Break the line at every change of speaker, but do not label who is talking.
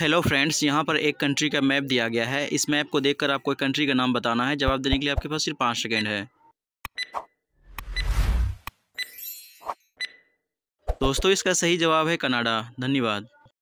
hello friends यहाँ पर एक कंट्री का मैप दिया गया है इस मैप को देखकर आपको एक कंट्री का नाम बताना है जवाब देने के लिए आपके पास सिर्फ पाँच सेकेंड है दोस्तों इसका सही जवाब है कनाडा धन्यवाद